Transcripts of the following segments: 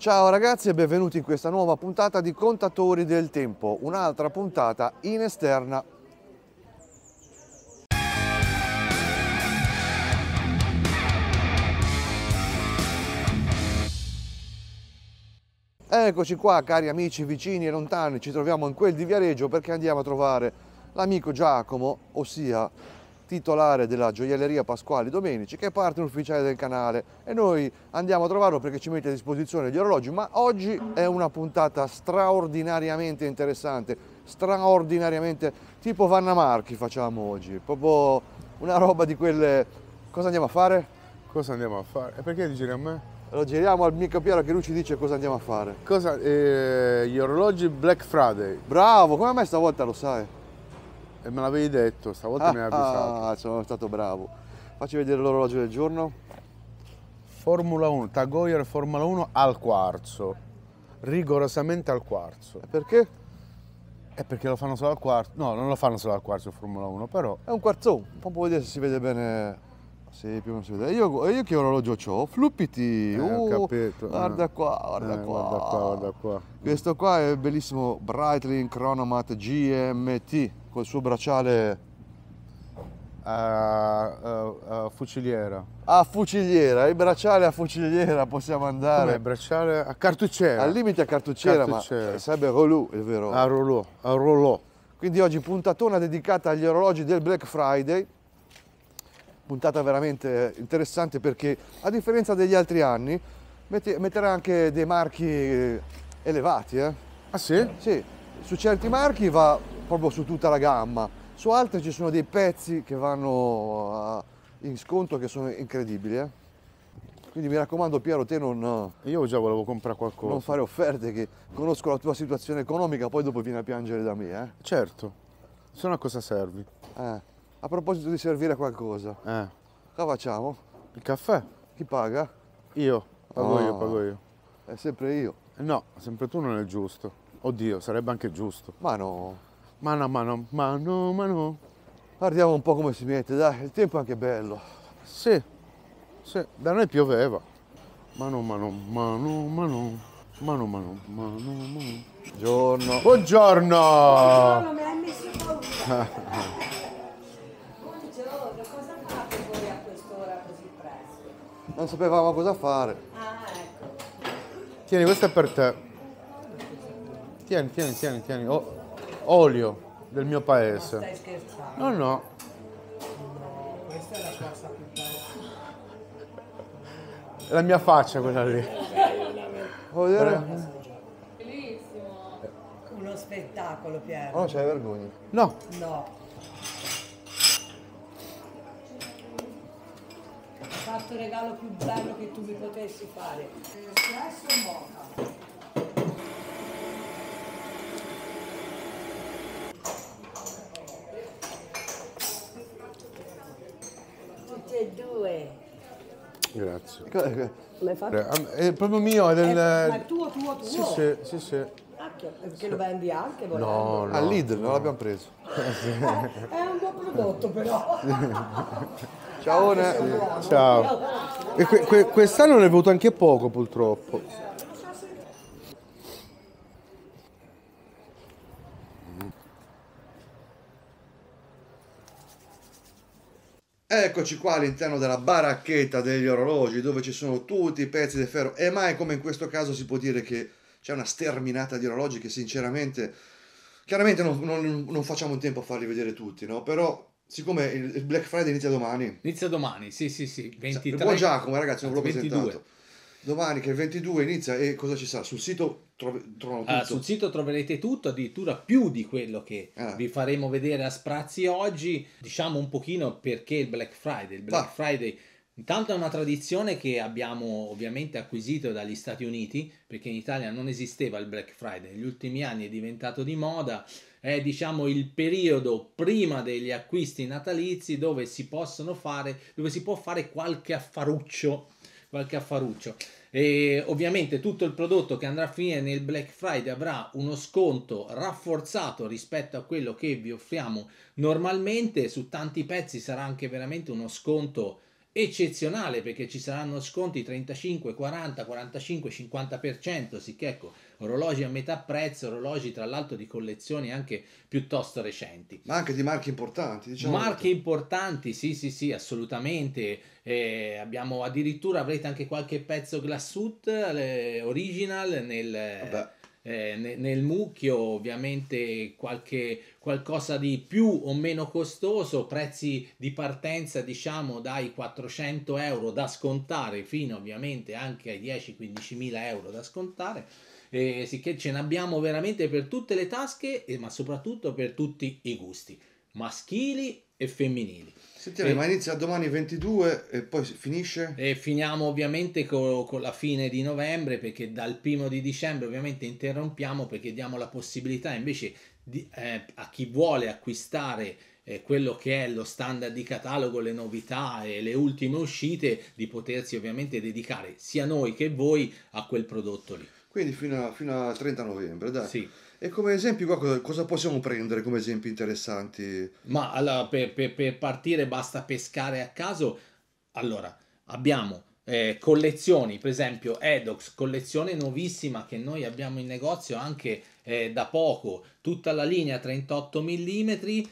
Ciao ragazzi e benvenuti in questa nuova puntata di Contatori del Tempo, un'altra puntata in esterna Eccoci qua cari amici vicini e lontani, ci troviamo in quel di Viareggio perché andiamo a trovare l'amico Giacomo, ossia titolare della gioielleria Pasquali Domenici, che è parte ufficiale del canale e noi andiamo a trovarlo perché ci mette a disposizione gli orologi, ma oggi è una puntata straordinariamente interessante, straordinariamente tipo Vanna Marchi facciamo oggi, proprio una roba di quelle... cosa andiamo a fare? Cosa andiamo a fare? E perché giri a me? Lo giriamo al mio Piero che lui ci dice cosa andiamo a fare. Cosa, eh, gli orologi Black Friday. Bravo, come mai stavolta lo sai? E me l'avevi detto, stavolta ah, mi hai ah, ah, avvisato. Ah, sono stato bravo. Facci vedere l'orologio del giorno. Formula 1, Tag Formula 1 al quarzo. Rigorosamente al quarzo. perché? È perché lo fanno solo al quarzo. No, non lo fanno solo al quarzo Formula 1, però. È un quarzo. Fa un po' vedere se si vede bene. Sì, più non si vede. Io, io che orologio eh, ho? Fluppiti! Eh, oh, ho capito. Guarda eh. qua, guarda, eh, qua. guarda qua. Guarda qua, Questo qua è bellissimo. Breitling Chronomat GMT col suo bracciale a, a, a, fuciliera. A fuciliera, il bracciale a fuciliera possiamo andare. Come bracciale a cartucciera. Al limite a cartucciera, cartucciera. ma sarebbe rolù, è vero? A rolù, a rolò. Quindi oggi puntatona dedicata agli orologi del Black Friday. Puntata veramente interessante perché a differenza degli altri anni mette, metterà anche dei marchi elevati. Eh? Ah sì? Sì su certi marchi va proprio su tutta la gamma, su altri ci sono dei pezzi che vanno eh, in sconto che sono incredibili. Eh? Quindi mi raccomando Piero, te non... Io già volevo comprare qualcosa. Non fare offerte che conosco la tua situazione economica, poi dopo vieni a piangere da me. Eh? Certo, se no a cosa servi? Eh. A proposito di servire a qualcosa, eh. la facciamo? Il caffè. Chi paga? Io, pago oh. io, pago io. È sempre io. No, sempre tu non è il giusto. Oddio, sarebbe anche giusto. Ma no. Ma no, ma no, ma no, ma no. Guardiamo un po' come si mette, dai, il tempo è anche bello. Sì, sì, da noi pioveva. Ma no, ma no, ma no, ma no. Ma no, ma no, ma no, ma no. Buongiorno. Buongiorno! Buongiorno, mi hai messo paura. Buongiorno, cosa fate voi a quest'ora così presto? Non sapevamo cosa fare. Ah, ecco. Tieni, questo è per te. Tieni, tieni, tieni, tieni. Oh, olio del mio paese. Ma stai scherzando? No, no. Questa è la pasta più bella. La mia faccia quella lì. Vuoi vedere? Bellissimo. Uno spettacolo, Piero. Oh, c'hai vergogna. No. No. Ho fatto il regalo più bello che tu mi potessi fare. Espresso mocha. due. Grazie. L'hai ecco, eh, fatto? Eh, è proprio mio, è del... Eh, è, ma tuo, tuo, tuo? Sì, sì, sì. sì. Ah, lo vendi anche volendo? No, no. Al Lidl, no. non l'abbiamo preso. è un buon prodotto però. Ciao. Ciao. Ciao. E que, que, quest'anno ne è venuto anche poco purtroppo. Eccoci qua all'interno della baracchetta degli orologi dove ci sono tutti i pezzi di ferro e mai come in questo caso si può dire che c'è una sterminata di orologi che sinceramente, chiaramente non, non, non facciamo in tempo a farli vedere tutti, no? Però siccome il Black Friday inizia domani. Inizia domani, sì sì sì, 23. Buon Giacomo ragazzi, non ve l'ho presentato. Domani che il 22 inizia e cosa ci sarà? Sul sito Trov- ah, sul sito troverete tutto, addirittura più di quello che ah. vi faremo vedere a sprazzi oggi. Diciamo un pochino perché il Black Friday. Il Black ah. Friday intanto è una tradizione che abbiamo ovviamente acquisito dagli Stati Uniti, perché in Italia non esisteva il Black Friday. Negli ultimi anni è diventato di moda. È diciamo il periodo prima degli acquisti natalizi dove si possono fare, dove si può fare qualche affaruccio qualche affaruccio. E ovviamente tutto il prodotto che andrà a finire nel Black Friday avrà uno sconto rafforzato rispetto a quello che vi offriamo normalmente. Su tanti pezzi sarà anche veramente uno sconto eccezionale perché ci saranno sconti 35, 40, 45, 50%, sicché ecco, orologi a metà prezzo, orologi tra l'altro di collezioni anche piuttosto recenti. Ma anche di marche importanti, diciamo. Marche importanti, sì, sì, sì, assolutamente. Eh, abbiamo addirittura avrete anche qualche pezzo Glassut eh, original nel Vabbè eh, nel, mucchio, ovviamente qualche, qualcosa di più o meno costoso, prezzi di partenza diciamo dai 400 euro da scontare fino ovviamente anche ai 10-15 mila euro da scontare. e sicché ce n'abbiamo veramente per tutte le tasche, ma soprattutto per tutti i gusti, maschili e femminili. Sentiamo, e... ma inizia domani 22 e poi finisce? E finiamo ovviamente co- con la fine di novembre perché dal primo di dicembre ovviamente interrompiamo perché diamo la possibilità invece di, eh, a chi vuole acquistare eh, quello che è lo standard di catalogo, le novità e le ultime uscite di potersi ovviamente dedicare sia noi che voi a quel prodotto lì. Quindi fino al 30 novembre, dai. Sì. E come esempi qua cosa, possiamo prendere come esempi interessanti? Ma allora, per, per, per partire basta pescare a caso. Allora, abbiamo eh, collezioni, per esempio Edox, collezione nuovissima che noi abbiamo in negozio anche eh, da poco, tutta la linea 38 mm,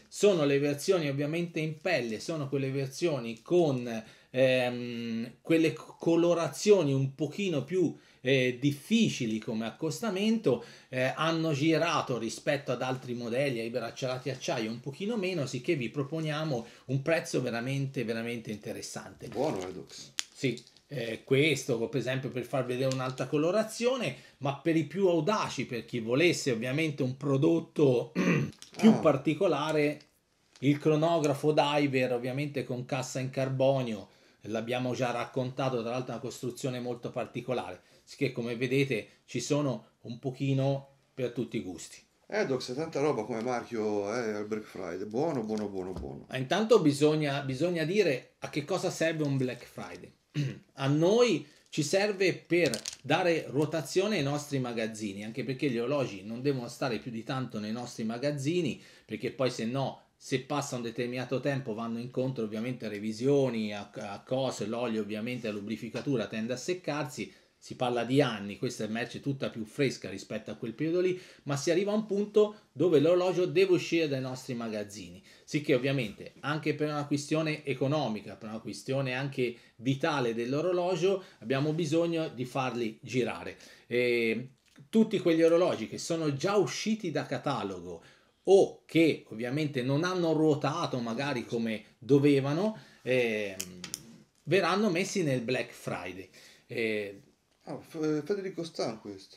sono le versioni ovviamente in pelle, sono quelle versioni con ehm, quelle colorazioni un pochino più eh, difficili come accostamento, eh, hanno girato rispetto ad altri modelli ai braccialati acciaio un pochino meno, sicché vi proponiamo un prezzo veramente veramente interessante. Buono Redux Dux. Sì. Eh, questo per esempio per far vedere un'alta colorazione ma per i più audaci per chi volesse ovviamente un prodotto più ah. particolare il cronografo diver ovviamente con cassa in carbonio l'abbiamo già raccontato tra l'altro una costruzione molto particolare che come vedete ci sono un pochino per tutti i gusti. Edox, eh, tanta roba come marchio eh, al Black Friday, buono, buono, buono, buono. Ma ah, intanto bisogna, bisogna dire a che cosa serve un Black Friday. a noi ci serve per dare rotazione ai nostri magazzini, anche perché gli orologi non devono stare più di tanto nei nostri magazzini, perché poi se no se passa un determinato tempo vanno incontro ovviamente a revisioni, a, a cose, l'olio ovviamente, la lubrificatura tende a seccarsi, si parla di anni, questa emerge tutta più fresca rispetto a quel periodo lì, ma si arriva a un punto dove l'orologio deve uscire dai nostri magazzini. Sicché ovviamente anche per una questione economica, per una questione anche vitale dell'orologio, abbiamo bisogno di farli girare. E tutti quegli orologi che sono già usciti da catalogo o che ovviamente non hanno ruotato magari come dovevano, eh, verranno messi nel Black Friday. Eh, Ah, eh, Federico Stan questo.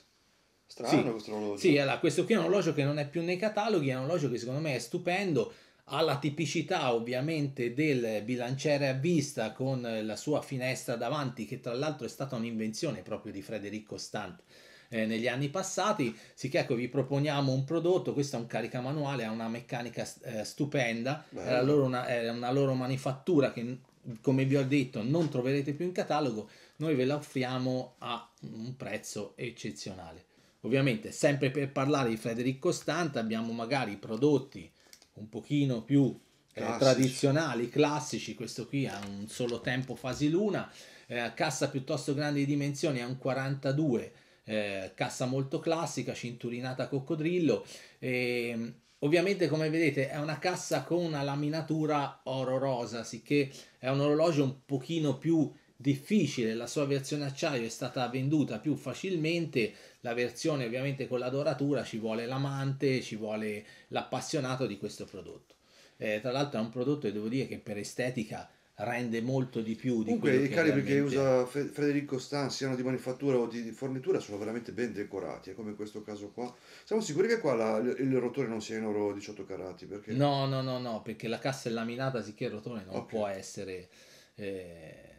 Strano sì. questo orologio. Sì, allora, questo qui è un orologio che non è più nei cataloghi, è un orologio che secondo me è stupendo, ha la tipicità ovviamente del bilanciere a vista con la sua finestra davanti, che tra l'altro è stata un'invenzione proprio di Federico Stant. Eh, negli anni passati. Sì, che ecco, vi proponiamo un prodotto. Questo è un caricamanuale, ha una meccanica eh, stupenda. Bello. una, era una loro manifattura che, come vi ho detto, non troverete più in catalogo noi ve la offriamo a un prezzo eccezionale. Ovviamente sempre per parlare di Frederic Costante abbiamo magari prodotti un pochino più eh, tradizionali, classici, questo qui ha un solo tempo fasi luna, eh, cassa piuttosto grandi dimensioni, ha un 42, eh, cassa molto classica, cinturinata coccodrillo, e, ehm, ovviamente come vedete è una cassa con una laminatura oro rosa, sicché è un orologio un pochino più difficile, la sua versione acciaio è stata venduta più facilmente, la versione ovviamente con la doratura ci vuole l'amante, ci vuole l'appassionato di questo prodotto. Eh, tra l'altro è un prodotto che devo dire che per estetica rende molto di più di Comunque, quello i carichi che usa Federico Stan siano di manifattura o di fornitura sono veramente ben decorati, come in questo caso qua. Siamo sicuri che qua la, il rotore non sia in oro 18 carati? Perché... No, no, no, no, perché la cassa è laminata, sicché il rotore non okay. può essere... Eh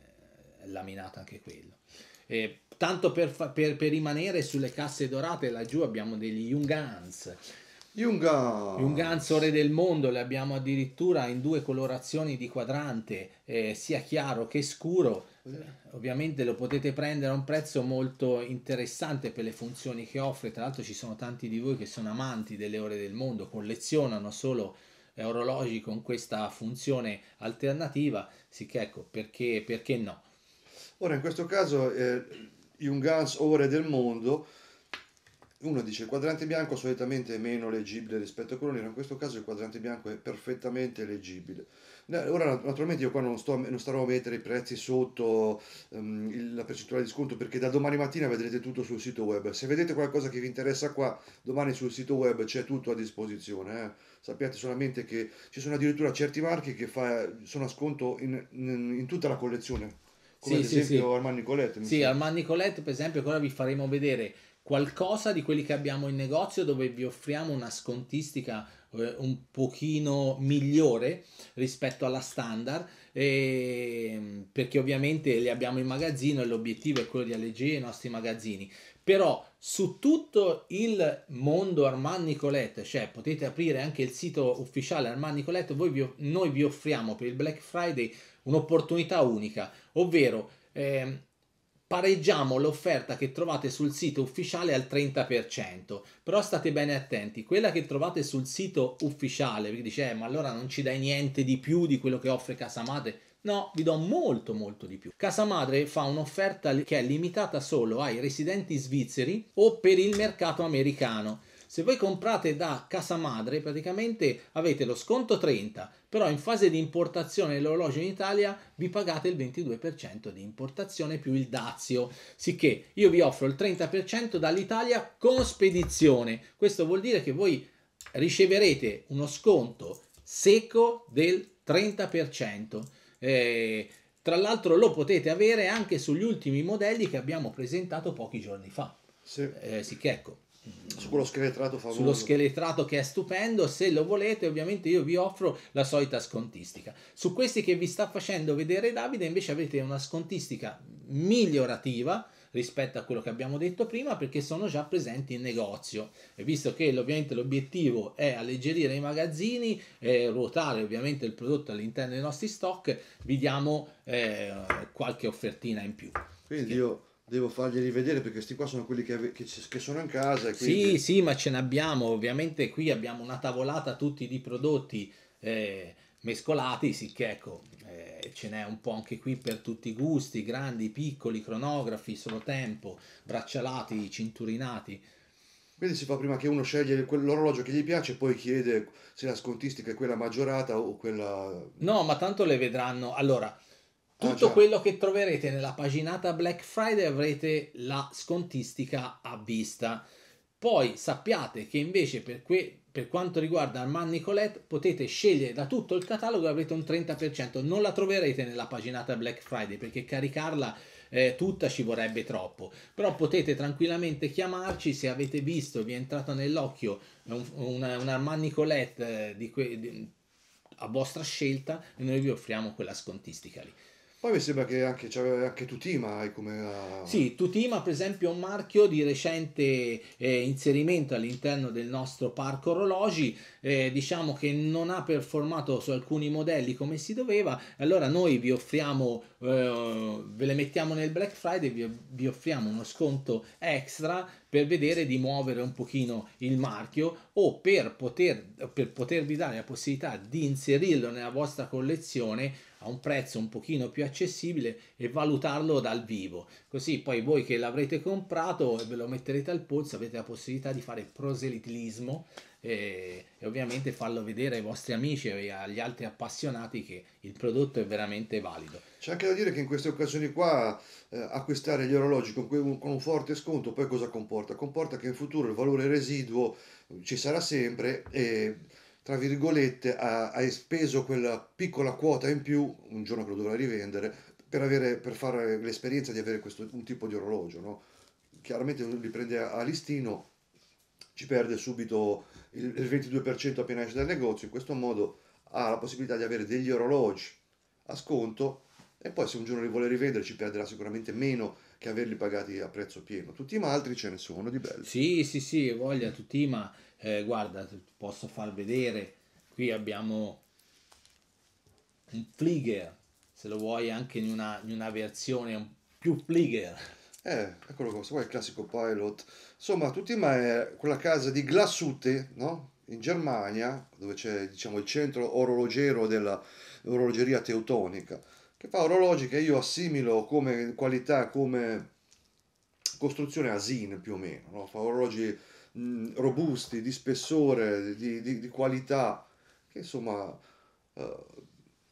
laminato anche quello. E, tanto per, per, per, rimanere sulle casse dorate, laggiù abbiamo degli Jungans. Jungans. ore del mondo, le abbiamo addirittura in due colorazioni di quadrante, eh, sia chiaro che scuro. Ovviamente lo potete prendere a un prezzo molto interessante per le funzioni che offre. Tra l'altro, ci sono tanti di voi che sono amanti delle ore del mondo, collezionano solo eh, orologi con questa funzione alternativa. Sì, che ecco perché, perché no. Ora, in questo caso, eh, un Gans ore del mondo, uno dice il quadrante bianco solitamente è meno leggibile rispetto a quello nero, in questo caso il quadrante bianco è perfettamente leggibile. Ora naturalmente io qua non, sto, non starò a mettere i prezzi sotto um, la percentuale di sconto perché da domani mattina vedrete tutto sul sito web, se vedete qualcosa che vi interessa qua domani sul sito web c'è tutto a disposizione, eh? sappiate solamente che ci sono addirittura certi marchi che fa, sono a sconto in, in, in tutta la collezione, come sì, ad esempio sì, sì. Armand Nicolette. Sì, so. Armand Nicolette per esempio, ora vi faremo vedere qualcosa di quelli che abbiamo in negozio dove vi offriamo una scontistica eh, un pochino migliore rispetto alla standard e, ehm, perché ovviamente li abbiamo in magazzino e l'obiettivo è quello di alleggerire i nostri magazzini però su tutto il mondo Armand Nicolette, cioè potete aprire anche il sito ufficiale Armand Nicolette, vi, noi vi offriamo per il Black Friday un'opportunità unica, ovvero eh, pareggiamo l'offerta che trovate sul sito ufficiale al 30%, però state bene attenti, quella che trovate sul sito ufficiale, vi dice eh, ma allora non ci dai niente di più di quello che offre Casamate, No, vi do molto molto di più. Casa Madre fa un'offerta che è limitata solo ai residenti svizzeri o per il mercato americano. Se voi comprate da Casa Madre praticamente avete lo sconto 30, però in fase di importazione dell'orologio in Italia vi pagate il 22% di importazione più il dazio, sicché io vi offro il 30% dall'Italia con spedizione. Questo vuol dire che voi riceverete uno sconto secco del 30%. Eh, tra l'altro lo potete avere anche sugli ultimi modelli che abbiamo presentato pochi giorni fa. Sì. Eh, sì che ecco. Su quello scheletrato famoso. Sullo scheletrato che è stupendo, se lo volete ovviamente io vi offro la solita scontistica. Su questi che vi sta facendo vedere Davide invece avete una scontistica migliorativa rispetto a quello che abbiamo detto prima perché sono già presenti in negozio e visto che ovviamente l'obiettivo è alleggerire i magazzini e ruotare ovviamente il prodotto all'interno dei nostri stock vi diamo eh, qualche offertina in più quindi io devo fargli rivedere perché questi qua sono quelli che, che, che sono in casa. Quindi... Sì, sì, ma ce ne abbiamo. Ovviamente qui abbiamo una tavolata tutti di prodotti eh, mescolati, sì che ecco, ce n'è un po' anche qui per tutti i gusti, grandi, piccoli, cronografi, solo tempo, braccialati, cinturinati. Quindi si fa prima che uno sceglie quell'orologio che gli piace e poi chiede se la scontistica è quella maggiorata o quella... No, ma tanto le vedranno. Allora, ah, tutto ah, quello che troverete nella paginata Black Friday avrete la scontistica a vista. Poi sappiate che invece per, que- per quanto riguarda Armand Nicolette potete scegliere da tutto il catalogo e avrete un 30%, non la troverete nella paginata Black Friday perché caricarla eh, tutta ci vorrebbe troppo, però potete tranquillamente chiamarci se avete visto, vi è entrata nell'occhio eh, un, un, un Armand Nicolette eh, di di, a vostra scelta e noi vi offriamo quella scontistica lì. Poi mi sembra che anche, cioè, anche Tutima come... La... Eh, sì, Tutima per esempio è un marchio di recente eh, inserimento all'interno del nostro parco orologi, eh, diciamo che non ha performato su alcuni modelli come si doveva, allora noi vi offriamo, eh, ve le mettiamo nel Black Friday, vi, vi offriamo uno sconto extra per vedere di muovere un pochino il marchio o per, poter, per potervi dare la possibilità di inserirlo nella vostra collezione a un prezzo un pochino più accessibile e valutarlo dal vivo. Così poi voi che l'avrete comprato e ve lo metterete al polso avete la possibilità di fare proselitismo e, eh, e ovviamente farlo vedere ai vostri amici e agli altri appassionati che il prodotto è veramente valido. C'è anche da dire che in queste occasioni qua eh, acquistare gli orologi con, con, un forte sconto poi cosa comporta? Comporta che in futuro il valore residuo ci sarà sempre e tra virgolette, hai speso quella piccola quota in più, un giorno che lo dovrai rivendere, per, avere, per fare l'esperienza di avere questo, un tipo di orologio. No? Chiaramente li prende a listino, ci perde subito il 22% appena esce dal negozio, in questo modo ha la possibilità di avere degli orologi a sconto e poi se un giorno li vuole rivendere ci perderà sicuramente meno che averli pagati a prezzo pieno. Tutti ma altri ce ne sono di belli. Sì, sì, sì, voglia, tutti ma eh, guarda posso far vedere qui abbiamo un Flieger se lo vuoi anche in una, in una versione più Flieger eh, eccolo questo qua è il classico pilot insomma tutti ma è quella casa di Glassute no? in Germania dove c'è diciamo il centro orologero dell'orologeria teutonica che fa orologi che io assimilo come qualità come costruzione a Zin più o meno no? fa orologi mh, mm, robusti, di spessore, di, di, di qualità, che insomma eh,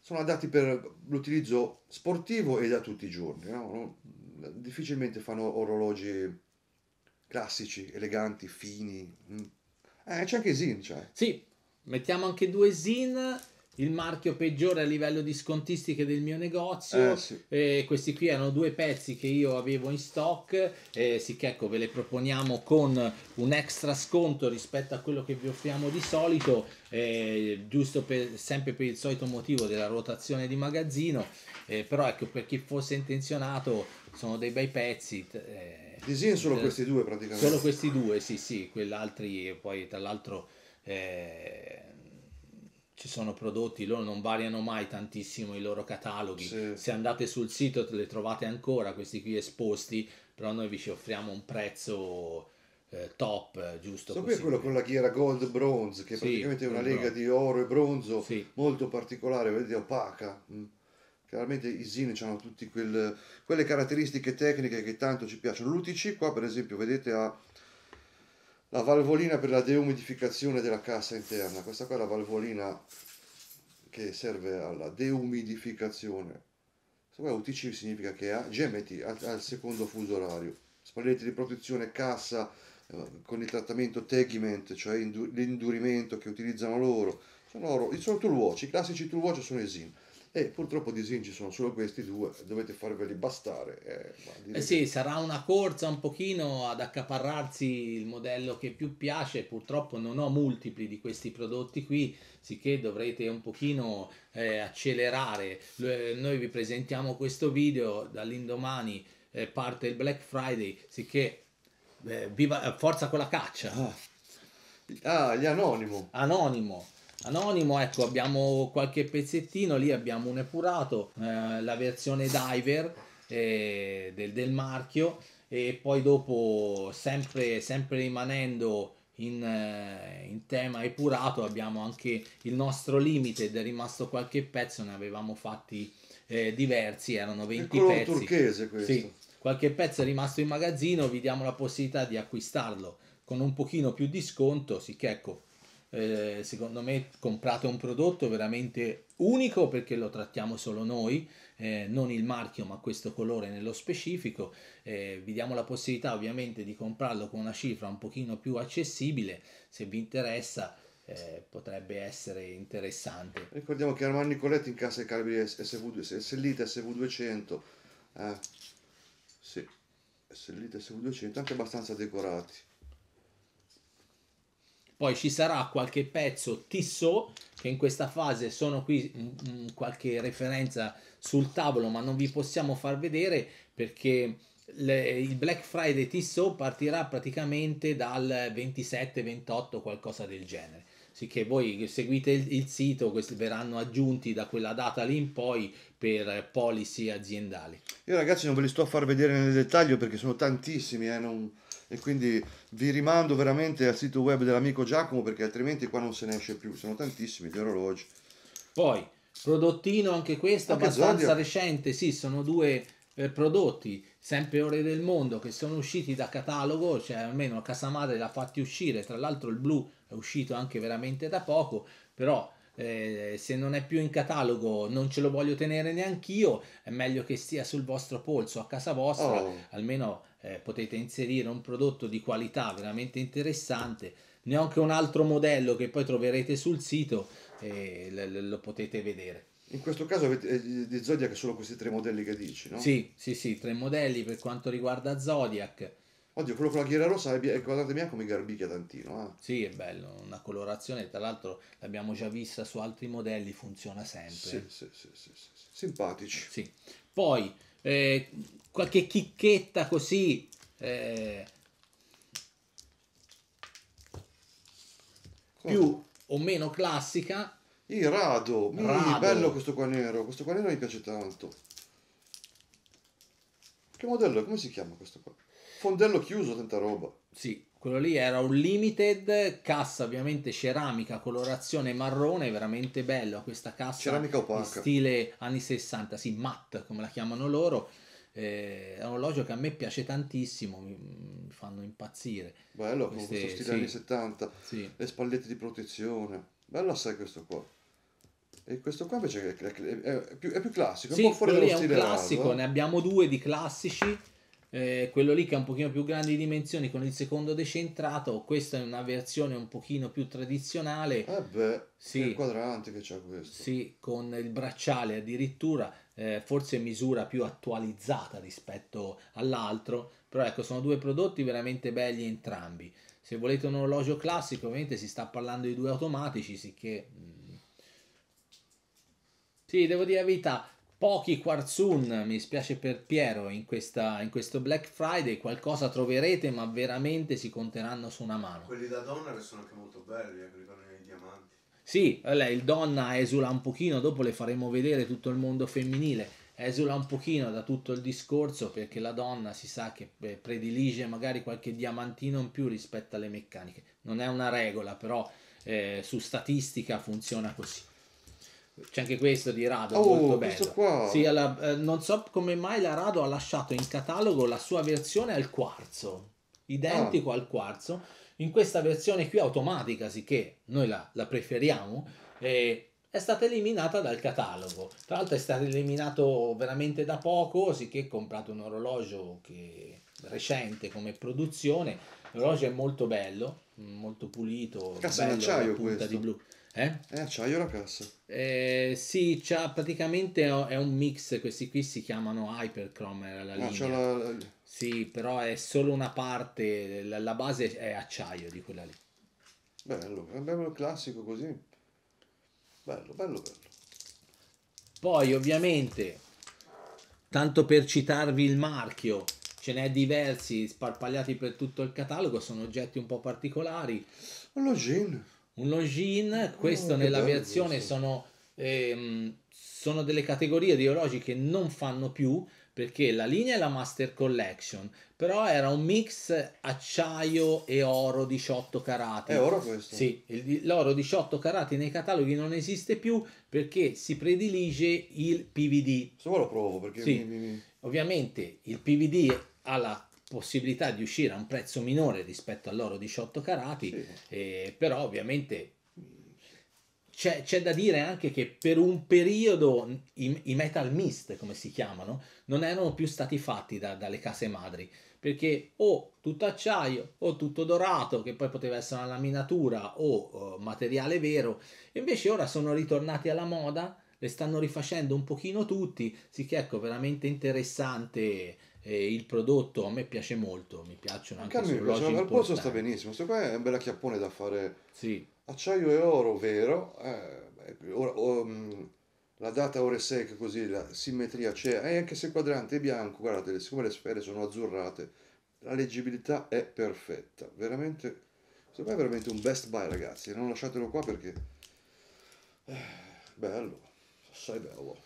sono adatti per l'utilizzo sportivo e da tutti i giorni. No? Difficilmente fanno orologi classici, eleganti, fini. Mm. Eh, c'è anche Zin, cioè. Sì, mettiamo anche due Zin il marchio peggiore a livello di scontistiche del mio negozio. Eh, sì. eh, questi qui erano due pezzi che io avevo in stock. Eh, sì, che ecco, ve le proponiamo con un extra sconto rispetto a quello che vi offriamo di solito, eh, giusto per, sempre per il solito motivo della rotazione di magazzino. Eh, però ecco, per chi fosse intenzionato, sono dei bei pezzi. Eh, Disegno solo eh, questi due praticamente. Solo questi due, sì, sì, quell'altri poi tra l'altro ci sono prodotti, loro non variano mai tantissimo i loro cataloghi. Sì. Se andate sul sito le trovate ancora questi qui esposti, però noi vi ci offriamo un prezzo eh, top, eh, giusto? So qui quello con la ghiera gold bronze, che sì, praticamente è una lega di oro e bronzo sì. molto particolare, vedete opaca. Mm. Chiaramente i zini hanno tutte quelle caratteristiche tecniche che tanto ci piacciono. L'UTC qua per esempio vedete ha la valvolina per la deumidificazione della cassa interna, questa qua è la valvolina che serve alla deumidificazione. Questo qua è UTC significa che ha gemeti al, al secondo fuso orario. Spalletti di protezione cassa eh, con il trattamento tegiment, cioè l'indurimento che utilizzano loro. Sono, loro, sono tool watch, i classici tool watch sono esim. E purtroppo di Zin sono solo questi due, dovete farveli bastare. Eh, eh sì, sarà una corsa un pochino ad accaparrarsi il modello che più piace, purtroppo non ho multipli di questi prodotti qui, sicché dovrete un pochino eh, accelerare. Eh, noi vi presentiamo questo video, dall'indomani eh, parte il Black Friday, sicché eh, viva, eh, forza con la caccia! Ah, gli Anonimo! Anonimo! anonimo ecco abbiamo qualche pezzettino lì abbiamo un epurato eh, la versione diver eh, del, del, marchio e poi dopo sempre, sempre rimanendo in, eh, in, tema epurato abbiamo anche il nostro limited è rimasto qualche pezzo ne avevamo fatti eh, diversi erano 20 pezzi turchese questo sì, qualche pezzo è rimasto in magazzino vi diamo la possibilità di acquistarlo con un pochino più di sconto sicché ecco eh, secondo me comprate un prodotto veramente unico perché lo trattiamo solo noi, eh, non il marchio ma questo colore nello specifico, eh, vi diamo la possibilità ovviamente di comprarlo con una cifra un pochino più accessibile, se vi interessa eh, potrebbe essere interessante. Ricordiamo che Armando Nicoletti in casa calibri SV2, SLIT SV200, sì, SLIT SV200 anche abbastanza decorati. Poi ci sarà qualche pezzo Tissot, che in questa fase sono qui mh, mm, mm, qualche referenza sul tavolo, ma non vi possiamo far vedere perché le, il Black Friday Tissot partirà praticamente dal 27-28, qualcosa del genere. Sicché voi seguite il, il sito, questi verranno aggiunti da quella data lì in poi per policy aziendali. Io ragazzi non ve li sto a far vedere nel dettaglio perché sono tantissimi, eh, non e quindi vi rimando veramente al sito web dell'amico Giacomo perché altrimenti qua non se ne esce più, sono tantissimi gli orologi. Poi, prodottino anche questo anche abbastanza Zodiac. recente, sì, sono due eh, prodotti, sempre Ore del Mondo, che sono usciti da catalogo, cioè almeno casa madre l'ha fatti uscire, tra l'altro il blu è uscito anche veramente da poco, però... Eh, se non è più in catalogo non ce lo voglio tenere neanch'io, è meglio che stia sul vostro polso a casa vostra, oh. almeno eh, potete inserire un prodotto di qualità veramente interessante. Ne ho anche un altro modello che poi troverete sul sito e lo potete vedere. In questo caso eh, di Zodiac solo questi tre modelli che dici, no? Sì, sì, sì, tre modelli per quanto riguarda Zodiac. Oddio, quello con la ghiera rossa, è, eh, eh, guardate mia come garbicchia tantino. Eh. Sì, è bello, una colorazione, tra l'altro l'abbiamo già vista su altri modelli, funziona sempre. Sì, sì, sì, sì, sì. simpatici. Sì. Poi, eh, qualche chicchetta così. Eh, più o meno classica. Il rado, rado. Mì, bello questo qua nero, questo qua nero mi piace tanto. Che modello, come si chiama questo qua? Fondello chiuso, tanta roba. Sì, quello lì era un limited, cassa ovviamente ceramica, colorazione marrone, veramente bello questa cassa. Ceramica opaca. stile anni 60, sì, matte come la chiamano loro eh, è un orologio che a me piace tantissimo, mi, mi fanno impazzire. Bello, Queste, con questo stile sì, anni 70, sì. le spallette di protezione, bello assai questo qua. E questo qua invece è, è, è, più, è più, classico, sì, è un po' fuori dallo stile. È un classico, raso, eh? ne abbiamo due di classici eh, quello lì che ha un pochino più grandi dimensioni con il secondo decentrato, questa è una versione un pochino più tradizionale. Eh beh, sì, il quadrante che c'è questo. Sì, con il bracciale addirittura, eh, forse misura più attualizzata rispetto all'altro, però ecco, sono due prodotti veramente belli entrambi. Se volete un orologio classico, ovviamente si sta parlando di due automatici, sicché... Mm. Sì, devo dire la verità, pochi quartzun, mi spiace per Piero, in, questa, in, questo Black Friday qualcosa troverete, ma veramente si conteranno su una mano. Quelli da Donner sono anche molto belli, eh, quelli i diamanti. Sì, il Donna esula un pochino, dopo le faremo vedere tutto il mondo femminile, esula un pochino da tutto il discorso perché la donna si sa che eh, predilige magari qualche diamantino in più rispetto alle meccaniche. Non è una regola, però eh, su statistica funziona così. C'è anche questo di Rado, oh, molto bello. Qua. Sì, alla, eh, non so come mai la Rado ha lasciato in catalogo la sua versione al quarzo, identico ah. al quarzo. In questa versione qui automatica, sicché noi la, la preferiamo, eh, è stata eliminata dal catalogo. Tra l'altro è stato eliminato veramente da poco, sicché ho comprato un orologio che recente come produzione. L'orologio è molto bello, molto pulito, Cazzo, bello, in acciaio questo. di blu. Eh? Eh, acciaio la cassa. Eh, sì, c'ha, praticamente oh, è un mix, questi qui si chiamano Hyperchrome, la ah, linea. La, la... Sì, però è solo una parte, la, base è acciaio di quella lì. Bello, è bello classico così. Bello, bello, bello. Poi ovviamente, tanto per citarvi il marchio, ce n'è diversi sparpagliati per tutto il catalogo, sono oggetti un po' particolari. Lo gin un Longines, mm, questo oh, nell'aviazione sono, ehm, sono delle categorie di orologi che non fanno più perché la linea è la Master Collection, però era un mix acciaio e oro 18 carati. È oro questo? Sì, il, l'oro 18 carati nei cataloghi non esiste più perché si predilige il PVD. Se lo provo perché... Sì. Mi, mi... Ovviamente il PVD ha la possibilità di uscire a un prezzo minore rispetto all'oro 18 carati, sì. eh, però ovviamente c'è, c'è, da dire anche che per un periodo i, i, metal mist, come si chiamano, non erano più stati fatti da, dalle case madri, perché o tutto acciaio o tutto dorato, che poi poteva essere una laminatura o uh, materiale vero, invece ora sono ritornati alla moda, le stanno rifacendo un pochino tutti, sì che ecco veramente interessante eh, il prodotto a me piace molto, mi piacciono anche, anche a me piaceva bel polso sta benissimo, questo qua è un bel acchiappone da fare sì. acciaio e oro vero, eh, or, um, mm, la data ore secche così, la simmetria c'è, eh, anche se il quadrante è bianco, guardate, siccome le sfere sono azzurrate, la leggibilità è perfetta, veramente, questo qua è veramente un best buy ragazzi, non lasciatelo qua perché, eh, bello, assai bello.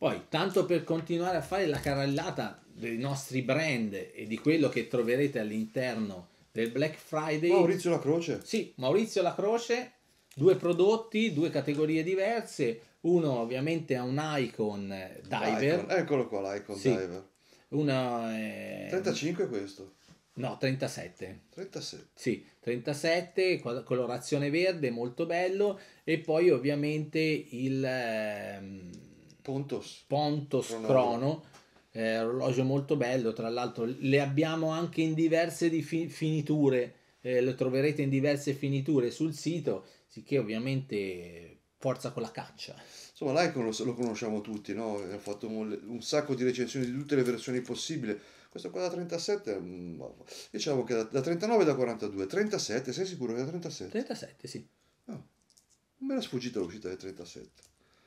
Poi, tanto per continuare a fare la carrellata dei nostri brand e di quello che troverete all'interno del Black Friday. Maurizio La Croce. Sì, Maurizio La Croce, due prodotti, due categorie diverse. Uno ovviamente ha un Icon eh, Diver. L'Icon. Eccolo qua, l'Icon sì. Diver. Una, eh... 35 questo. No, 37. 37. Sì, 37, colorazione verde, molto bello. E poi ovviamente il... Ehm Pontos. Pontos Crono. Eh, orologio molto bello, tra l'altro le abbiamo anche in diverse fi- finiture, eh, lo troverete in diverse finiture sul sito, sicché ovviamente forza con la caccia. Insomma, l'Icon lo, lo conosciamo tutti, no? ha fatto un, un, sacco di recensioni di tutte le versioni possibili. Questo qua da 37, mm, boh, diciamo che da, da 39 da 42, 37, sei sicuro che da 37? 37, sì. Oh, ah, me l'ha sfuggito l'uscita del 37.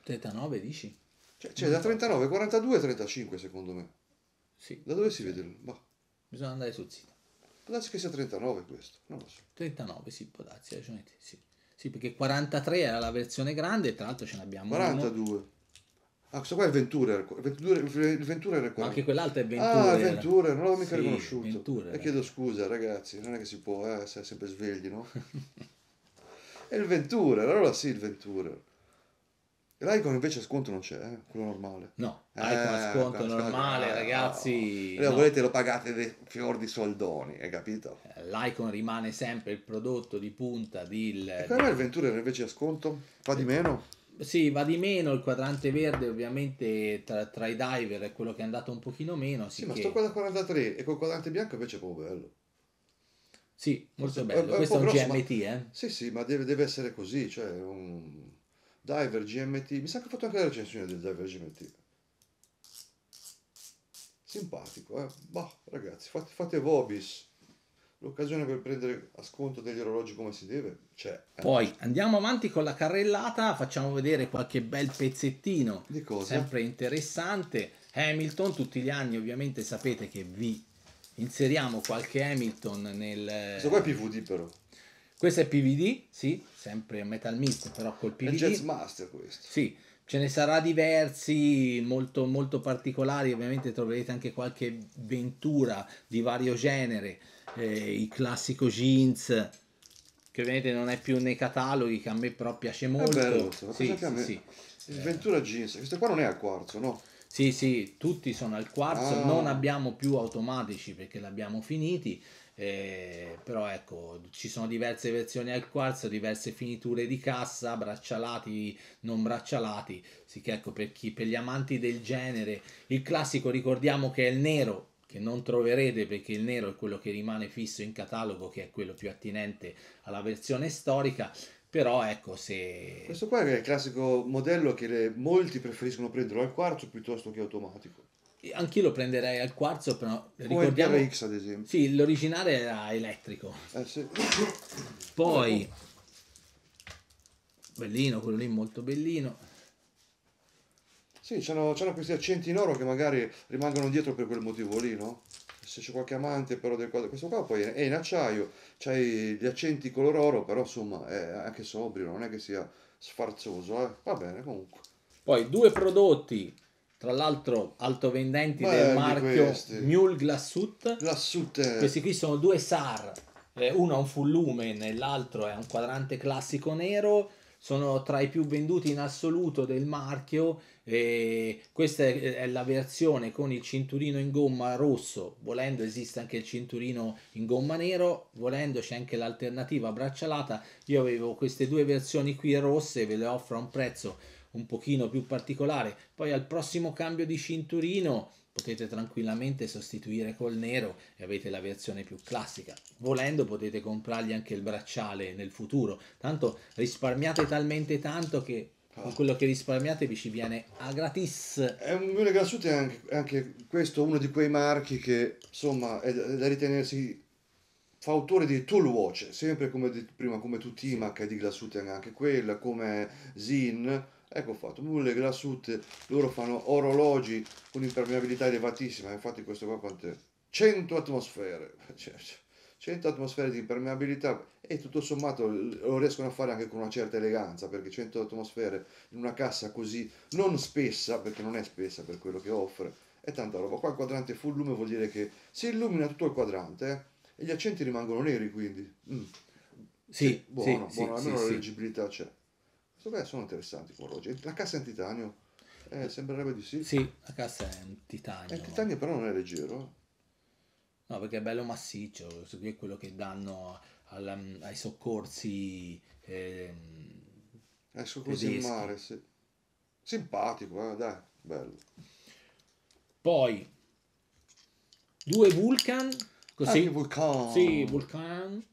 39 dici? Cioè, cioè da 39, 42 35 secondo me. Sì. Da dove si vede? Bah. Bisogna andare sul sito. Può darsi che sia 39 questo, non lo so. 39, sì, può darsi, ragione sì. Sì, perché 43 era la versione grande e tra l'altro ce n'abbiamo 42. Uno. Ah, questo qua è Ventura, il Ventura, era 40. Ma anche quell'altro è Ventura. Ah, Ventura, non l'avevo mica sì, riconosciuto. Ventura, e chiedo scusa ragazzi, non è che si può, eh, essere sempre svegli, no? è il Ventura, allora sì il Ventura l'Icon invece a sconto non c'è, eh? quello normale. No, eh, Icon a sconto normale, sconto, ragazzi. No. No. volete lo pagate dei fior di soldoni, hai capito? Eh, L'Icon rimane sempre il prodotto di punta del... E il Venturer invece a sconto? Fa di eh, meno? Sì, va di meno il quadrante verde, ovviamente tra, tra i diver è quello che è andato un pochino meno. Sì, sì ma sto qua da 43 e col quadrante bianco invece è proprio bello. Sì, molto Forse, bello. È, è Questo è un grosso, GMT, ma... eh? Sì, sì, ma deve, deve essere così, cioè un Diver GMT, mi sa che ho fatto anche la recensione del Diver GMT. Simpatico, eh? Bah, ragazzi, fate, fate Vobis. L'occasione per prendere a sconto degli orologi come si deve c'è. Eh. Poi andiamo avanti con la carrellata, facciamo vedere qualche bel pezzettino. Di cosa? Sempre interessante. Hamilton, tutti gli anni ovviamente sapete che vi inseriamo qualche Hamilton nel... Questo qua è PVD però. Questo è PVD, sì, sempre un metal mix, però col PVD. È Master questo. Sì, ce ne sarà diversi, molto, molto particolari, ovviamente troverete anche qualche ventura di vario genere, eh, il classico jeans, che ovviamente non è più nei cataloghi, che a me però piace molto. È beh, so, sì, sì, sì. Il Ventura Jeans, questo qua non è al quarzo, no? Sì, sì, tutti sono al quarzo, ah. non abbiamo più automatici perché l'abbiamo finiti, eh, però ecco, ci sono diverse versioni al quarzo, diverse finiture di cassa, braccialati, non braccialati. Sì che ecco, per, chi, per gli amanti del genere, il classico ricordiamo che è il nero, che non troverete perché il nero è quello che rimane fisso in catalogo, che è quello più attinente alla versione storica. Però ecco se. Questo qua è il classico modello che le, molti preferiscono prenderlo al quarzo piuttosto che automatico. Anch'io lo prenderei al quarzo, però ricordiamo... Come PRX ad esempio. Sì, l'originale era elettrico. Eh sì. Poi... Bellino, quello lì molto bellino. Sì, c'hanno, c'hanno questi accenti in oro che magari rimangono dietro per quel motivo lì, no? se c'è qualche amante però del quadro, questo qua poi è in acciaio, c'hai gli accenti color oro, però insomma è anche sobrio, non è che sia sfarzoso, eh? va bene comunque. Poi due prodotti tra l'altro, altovendenti Belli del marchio Mule Glassut. Glassut. Questi qui sono due SAR. Eh, uno è un full lumen e l'altro è un quadrante classico nero. Sono tra i più venduti in assoluto del marchio. E questa è la versione con il cinturino in gomma rosso. Volendo, esiste anche il cinturino in gomma nero. Volendo, c'è anche l'alternativa braccialata. Io avevo queste due versioni qui rosse, ve le offro a un prezzo un pochino più particolare. Poi al prossimo cambio di cinturino potete tranquillamente sostituire col nero e avete la versione più classica. Volendo potete comprargli anche il bracciale nel futuro, tanto risparmiate talmente tanto che con ah. quello che risparmiate vi ci viene a gratis. È un Miele Grassuti anche, anche, questo uno di quei marchi che insomma è da ritenersi fautore di Tool Watch, sempre come prima come Tutima che è di Glassuten anche quella, come Zin Ecco fatto, mulle, glassute, loro fanno orologi con impermeabilità elevatissima, infatti questo qua quant'è? 100 atmosfere, 100 cioè, cioè, atmosfere di impermeabilità e tutto sommato lo riescono a fare anche con una certa eleganza, perché 100 atmosfere in una cassa così non spessa, perché non è spessa per quello che offre, è tanta roba. Qua il quadrante full lume vuol dire che si illumina tutto il quadrante eh, e gli accenti rimangono neri quindi. Mm. Sì, buono, sì, buono, sì, almeno sì, la leggibilità c'è. Secondo sono interessanti con Roger. La cassa è in titanio. Eh, sembrerebbe di sì. Sì, la cassa è in titanio. il titanio però non è leggero. No, perché è bello massiccio, questo qui è quello che danno alla, um, ai soccorsi. Eh, ai soccorsi in mare, sì. Simpatico, eh, dai, bello. Poi due Vulcan. Così. Anche Vulcan. Sì, Vulcan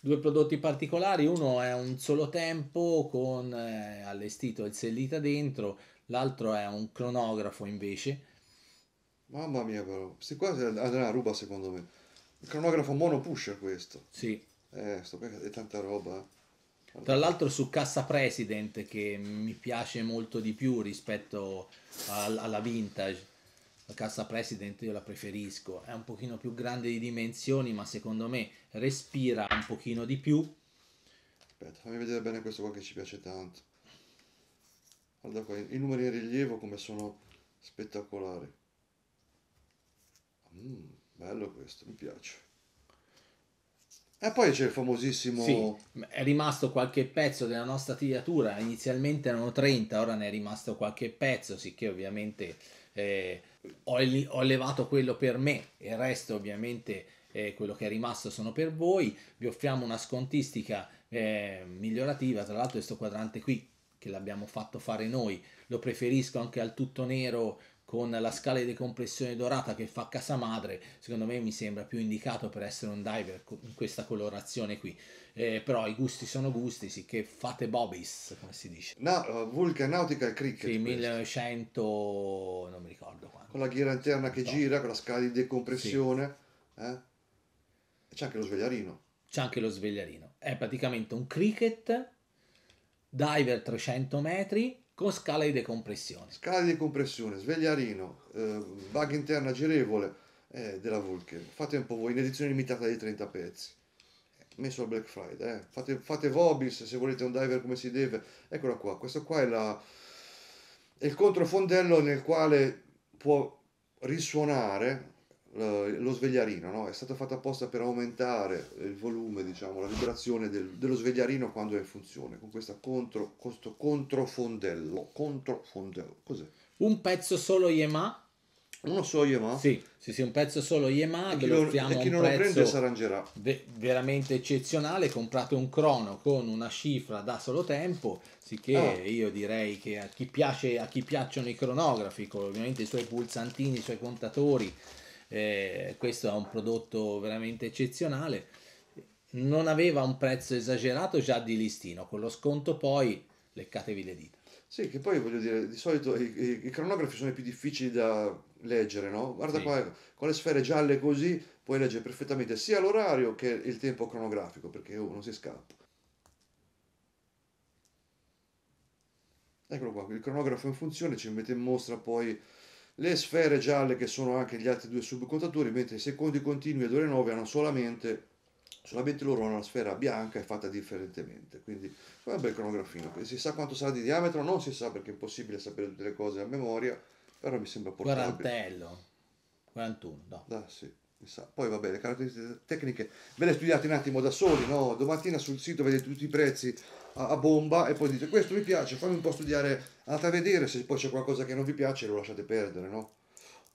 due prodotti particolari, uno è un solo tempo con eh, allestito il sellita dentro, l'altro è un cronografo invece. Mamma mia però, questi qua è una ruba secondo me. Il cronografo mono pusher questo. Sì. Eh, sto qua è tanta roba. Eh. Guarda. Tra l'altro su Cassa President che mi piace molto di più rispetto alla vintage la cassa president io la preferisco, è un pochino più grande di dimensioni, ma secondo me respira un pochino di più. Aspetta, fammi vedere bene questo qua che ci piace tanto. Guarda qua, i numeri in rilievo come sono spettacolari. Mm, bello questo, mi piace. E poi c'è il famosissimo... Sì, è rimasto qualche pezzo della nostra tiratura, inizialmente erano 30, ora ne è rimasto qualche pezzo, sicché ovviamente eh, ho, ho elevato quello per me, il resto ovviamente eh, quello che è rimasto sono per voi, vi offriamo una scontistica eh, migliorativa, tra l'altro questo quadrante qui che l'abbiamo fatto fare noi, lo preferisco anche al tutto nero con la scala di decompressione dorata che fa casa madre, secondo me mi sembra più indicato per essere un diver in questa colorazione qui. Eh, però i gusti sono gusti, sicché sì, fate bobbies, come si dice. No, uh, eh, Vulcan Nautical Cricket. Sì, 1900, questo. non mi ricordo quando. Con la ghiera interna che gira, con la scala di decompressione. Sì. Eh? C'è anche lo svegliarino. C'è anche lo svegliarino. È praticamente un cricket, diver 300 metri, con scala di decompressione. Scala di decompressione, svegliarino, eh, bug interna girevole eh, della Vulcan. Fate un po' voi, in edizione limitata di 30 pezzi. Eh, messo al Black Friday, eh. fate, fate Vobis se volete un diver come si deve. Eccola qua, questo qua è, la, è il controfondello nel quale può risuonare eh, lo svegliarino, no? è stato fatto apposta per aumentare il volume, diciamo, la vibrazione del, dello svegliarino quando è in funzione, con questa contro, questo controfondello, controfondello, cos'è? Un pezzo solo Yema? Uno solo Yema? Sì, sì, sì, un pezzo solo Yema, e chi, lo, e chi non lo prende s'arrangerà. Ve- veramente eccezionale, comprate un crono con una cifra da solo tempo, sicché ah. io direi che a chi, piace, a chi piacciono i cronografi, con ovviamente i suoi pulsantini, i suoi contatori, eh, questo è un prodotto veramente eccezionale, non aveva un prezzo esagerato già di listino, con lo sconto poi leccatevi le dita. Sì, che poi voglio dire, di solito i, i cronografi sono i più difficili da leggere, no? Guarda sì. qua, ecco, con le sfere gialle così puoi leggere perfettamente sia l'orario che il tempo cronografico, perché oh, non si scappa. Eccolo qua, il cronografo in funzione ci mette in mostra poi le sfere gialle che sono anche gli altri due subcontatori, mentre i secondi continui ed ore 9 hanno solamente, solamente loro una sfera bianca e fatta differentemente. Quindi è un bel cronografino, si sa quanto sarà di diametro, non si sa perché è impossibile sapere tutte le cose a memoria, però mi sembra portabile. Quarantello, 41, no. Ah, sì. Poi vabbè, le caratteristiche tecniche ve le studiate un attimo da soli, no? Domattina sul sito vedete tutti i prezzi a, a bomba e poi dite questo mi piace, fammi un po' studiare, andate a vedere se poi c'è qualcosa che non vi piace lo lasciate perdere, no?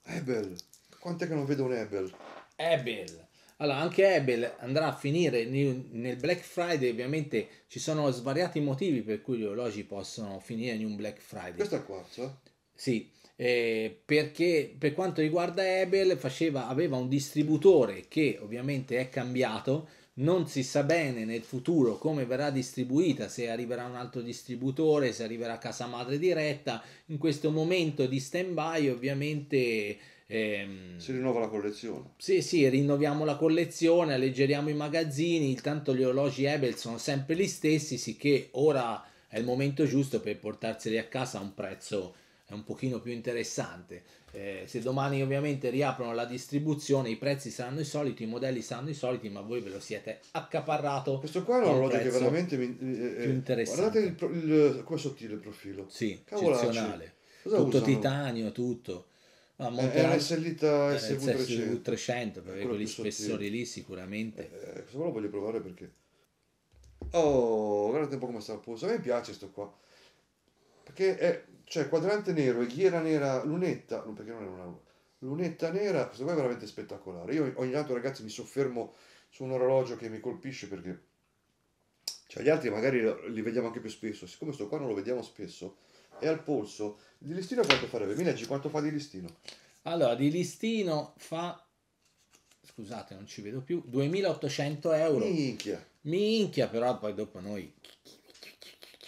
Ebel, è che non vedo un Ebel? Ebel. Allora, anche Ebel andrà a finire nel Black Friday, ovviamente ci sono svariati motivi per cui gli orologi possono finire in un Black Friday. Questo è il quarzo? Sì, eh, perché per quanto riguarda Ebel faceva, aveva un distributore che ovviamente è cambiato, non si sa bene nel futuro come verrà distribuita, se arriverà un altro distributore, se arriverà a casa madre diretta, in questo momento di stand by ovviamente... Ehm, si rinnova la collezione. Sì, sì, rinnoviamo la collezione, alleggeriamo i magazzini, intanto gli orologi Ebel sono sempre gli stessi, sicché ora è il momento giusto per portarseli a casa a un prezzo è un pochino più interessante. Eh, se domani ovviamente riaprono la distribuzione, i prezzi saranno i soliti, i modelli saranno i soliti, ma voi ve lo siete accaparrato. Questo qua è un orologio che veramente mi, eh, più eh, eh, interessante. Guardate il, il, come sottile il profilo. Sì, Cavolacci. eccezionale. tutto usano? titanio, tutto. Ma ah, Monterano, eh, SLita SV300, perché quegli spessori lì sicuramente. Eh, eh questo lo voglio provare perché... Oh, guardate un po' come sta il polso. A me piace questo qua. Perché è cioè quadrante nero e ghiera nera lunetta, non perché non è una lunetta nera, questo qua è veramente spettacolare. Io ogni tanto ragazzi mi soffermo su un orologio che mi colpisce perché cioè, gli altri magari li vediamo anche più spesso, siccome sto qua non lo vediamo spesso, è al polso. Di listino quanto farebbe? Mi leggi quanto fa di listino? Allora, di listino fa, scusate non ci vedo più, 2800 euro. Minchia. Minchia però poi dopo noi...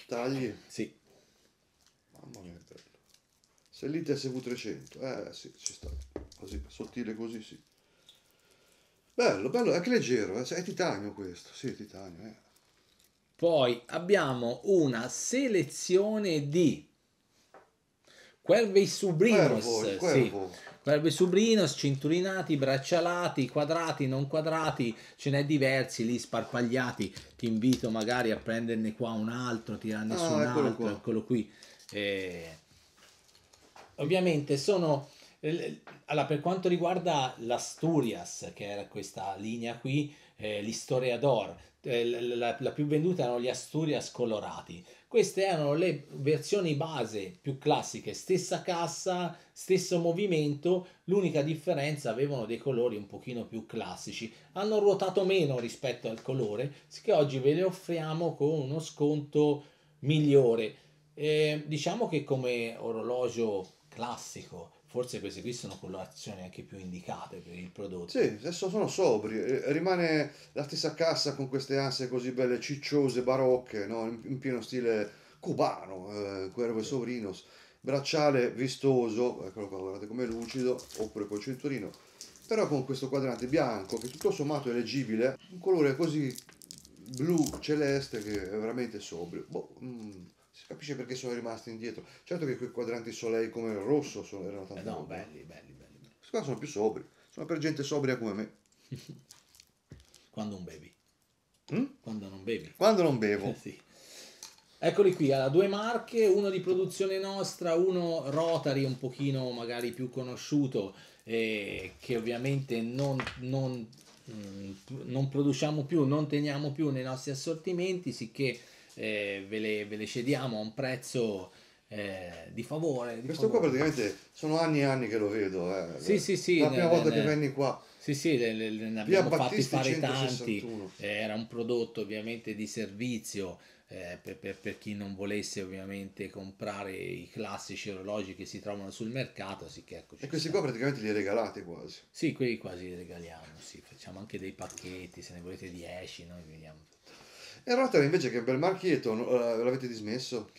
Tagli. Sì, se Sellite SV300, eh sì, ci sta, così, sottile così, sì. Bello, bello, anche leggero, eh, è titanio questo, sì, è titanio. Eh. Poi abbiamo una selezione di Quelvei Subrinos, Quelvo, Quelvo. Sì. Quelvi subrinos, cinturinati, braccialati, quadrati, non quadrati, ce n'è diversi lì sparpagliati. Ti invito magari a prenderne qua un altro, tirarne ah, su un eccolo altro, qua. eccolo qui. E eh, ovviamente sono eh, allora, per quanto riguarda l'Asturias, che era questa linea qui, eh, l'Historiador, eh, la, la, più venduta erano gli Asturias colorati. Queste erano le versioni base più classiche, stessa cassa, stesso movimento, l'unica differenza avevano dei colori un pochino più classici. Hanno ruotato meno rispetto al colore, che oggi ve le offriamo con uno sconto migliore. Eh, diciamo che come orologio classico, forse queste qui sono colorazioni anche più indicate per il prodotto. Sì, adesso sono sobri, eh, rimane la stessa cassa con queste anse così belle, cicciose, barocche, no? in, pieno stile cubano, eh, Cuervo sì. e bracciale vistoso, eccolo qua, guardate com'è lucido, oppure col cinturino, però con questo quadrante bianco che tutto sommato è leggibile, un colore così blu celeste che è veramente sobrio. Boh, mm si capisce perché sono rimasti indietro. Certo che quei quadranti solei come il rosso sono, erano tanto... Eh no, belli, belli, belli. Questi qua sono più sobri, sono per gente sobria come me. Quando non bevi. Mm? Quando non bevi. Quando non bevo. sì. Eccoli qui, allora, due marche, uno di produzione nostra, uno Rotary un pochino magari più conosciuto, eh, che ovviamente non, non, mm, non produciamo più, non teniamo più nei nostri assortimenti, sicché eh, ve, le, ve, le, cediamo a un prezzo eh, di favore. Di Questo favore. qua praticamente sono anni e anni che lo vedo. Eh. Sì, sì, sì. La prima ne, volta ne, che venni qua. Sì, sì, le, ne abbiamo fatti fare 161. tanti. Eh, era un prodotto ovviamente di servizio. Eh, per, per, per, chi non volesse ovviamente comprare i classici orologi che si trovano sul mercato. Sì, ecco, e questi qua praticamente li regalate quasi. Sì, quelli quasi li regaliamo, sì. facciamo anche dei pacchetti, se ne volete 10, noi vediamo. E Rotter invece che bel marchietto, eh, l'avete dismesso?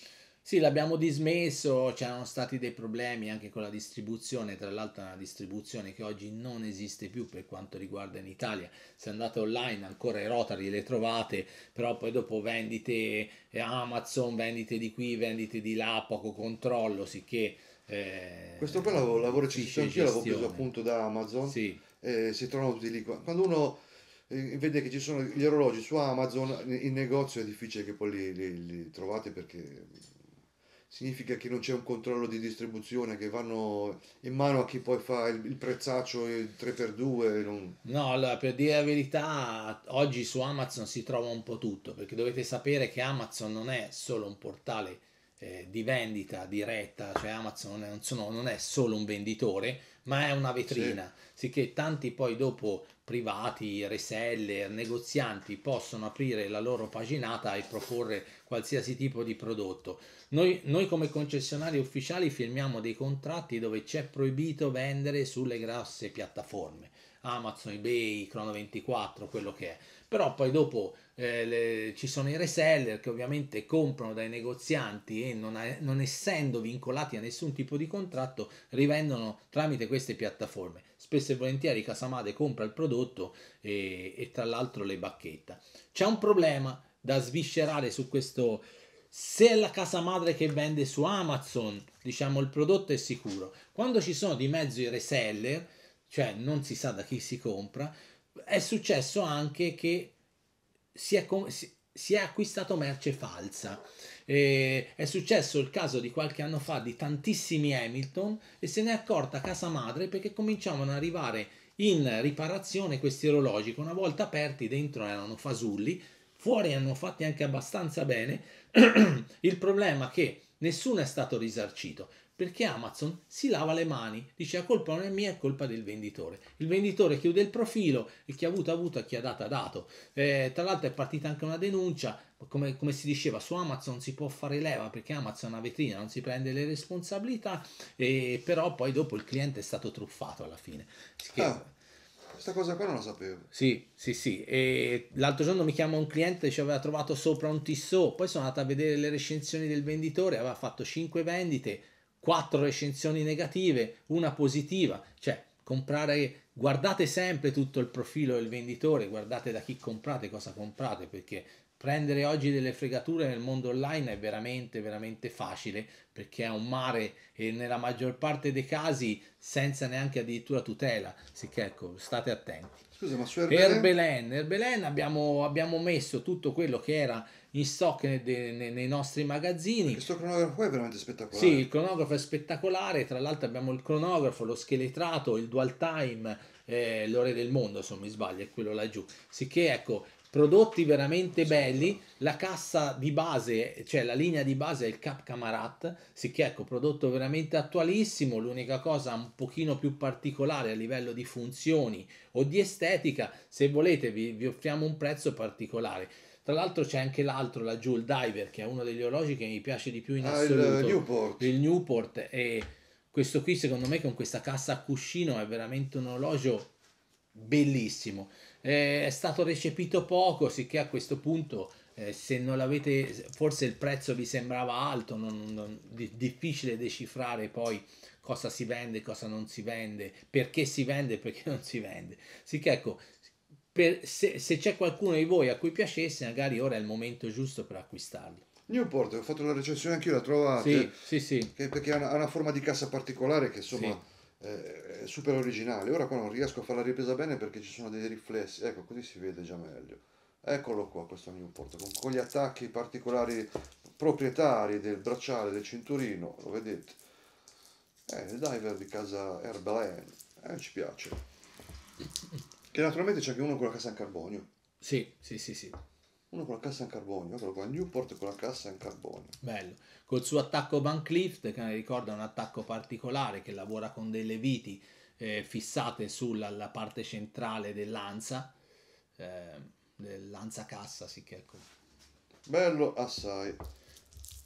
Sì, l'abbiamo dismesso, c'erano stati dei problemi anche con la distribuzione, tra l'altro una distribuzione che oggi non esiste più per quanto riguarda in Italia. Se andate online ancora i Rotary le trovate, però poi dopo vendite eh, Amazon, vendite di qui, vendite di là, poco controllo, sicché... Eh, Questo poi l'avevo, l'avevo recensito anch'io, l'avevo preso appunto da Amazon, sì. eh, si trovano tutti lì. Quando uno vede che ci sono gli orologi su Amazon, in negozio è difficile che poi li, li, li trovate perché significa che non c'è un controllo di distribuzione, che vanno in mano a chi poi fa il, il prezzaccio il 3x2. Non... No, allora per dire la verità, oggi su Amazon si trova un po' tutto, perché dovete sapere che Amazon non è solo un portale eh, di vendita diretta, cioè Amazon non è, non, sono, non è, solo un venditore, ma è una vetrina, sì. sicché tanti poi dopo privati, reseller, negozianti possono aprire la loro paginata e proporre qualsiasi tipo di prodotto. Noi, noi come concessionari ufficiali firmiamo dei contratti dove c'è proibito vendere sulle grosse piattaforme, Amazon, eBay, crono 24 quello che è. Però poi dopo eh, le, ci sono i reseller che ovviamente comprano dai negozianti e non, ha, non essendo vincolati a nessun tipo di contratto rivendono tramite queste piattaforme spesso e volentieri casa madre compra il prodotto e, e tra l'altro le bacchetta. C'è un problema da sviscerare su questo se è la casa madre che vende su Amazon, diciamo il prodotto è sicuro. Quando ci sono di mezzo i reseller, cioè non si sa da chi si compra, è successo anche che si è, si è acquistato merce falsa. E è successo il caso di qualche anno fa di tantissimi Hamilton e se ne è accorta casa madre perché cominciavano ad arrivare in riparazione questi orologi che una volta aperti dentro erano fasulli, fuori hanno fatti anche abbastanza bene. il problema è che nessuno è stato risarcito perché Amazon si lava le mani, dice a colpa non è mia, è colpa del venditore. Il venditore chiude il profilo e chi ha avuto ha avuto e chi ha dato ha dato. Eh, tra l'altro è partita anche una denuncia, come, come, si diceva su Amazon si può fare leva perché Amazon è una vetrina, non si prende le responsabilità, eh, però poi dopo il cliente è stato truffato alla fine. Ah. Questa cosa qua non la sapevo. Sì, sì, sì. E l'altro giorno mi chiama un cliente, ci aveva trovato sopra un tissot, poi sono andato a vedere le recensioni del venditore, aveva fatto 5 vendite, 4 recensioni negative, una positiva, cioè comprare, guardate sempre tutto il profilo del venditore, guardate da chi comprate, cosa comprate, perché prendere oggi delle fregature nel mondo online è veramente veramente facile perché è un mare e nella maggior parte dei casi senza neanche addirittura tutela sicché ecco state attenti scusa ma su Herbelen Herbelen, Herbelen abbiamo, abbiamo messo tutto quello che era in stock nei, nei, nei nostri magazzini. Questo cronografo è veramente spettacolare. Sì, il cronografo è spettacolare, tra l'altro abbiamo il cronografo, lo scheletrato, il dual time, eh, l'ore del mondo se non mi sbaglio, è quello laggiù. Sicché ecco, prodotti veramente sì, belli, la cassa di base, cioè la linea di base è il Cap Camarat, sicché ecco, prodotto veramente attualissimo, l'unica cosa un pochino più particolare a livello di funzioni o di estetica, se volete vi, vi offriamo un prezzo particolare. Tra l'altro c'è anche l'altro, laggiù, il Diver, che è uno degli orologi che mi piace di più in assoluto. Ah, il Newport. Il Newport. E questo qui, secondo me, con questa cassa a cuscino è veramente un orologio bellissimo. è stato recepito poco, sicché a questo punto eh, se non l'avete, forse il prezzo vi sembrava alto, non, non, difficile decifrare poi cosa si vende, cosa non si vende, perché si vende e perché non si vende. Sicché ecco, per, se, se c'è qualcuno di voi a cui piacesse, magari ora è il momento giusto per acquistarli. Newport, ho fatto la recensione anch'io, la trovate. Sì, sì, sì. Che, perché ha una, ha una, forma di cassa particolare che insomma sì. è, è super originale. Ora qua non riesco a fare la ripresa bene perché ci sono dei riflessi, ecco così si vede già meglio. Eccolo qua questo Newport, con, con gli attacchi particolari proprietari del bracciale, del cinturino, lo vedete? Eh, il diver di casa Herbaland, eh, ci piace. E naturalmente c'è anche uno con la cassa in carbonio. Sì, sì, sì, sì. Uno con la cassa in carbonio, eccolo qua, Newport con la cassa in carbonio. Bello. Col suo attacco Van Cleef, che ricorda un attacco particolare che lavora con delle viti eh, fissate sulla parte centrale dell'anza, eh, dell'anza cassa, sì che ecco. Bello assai.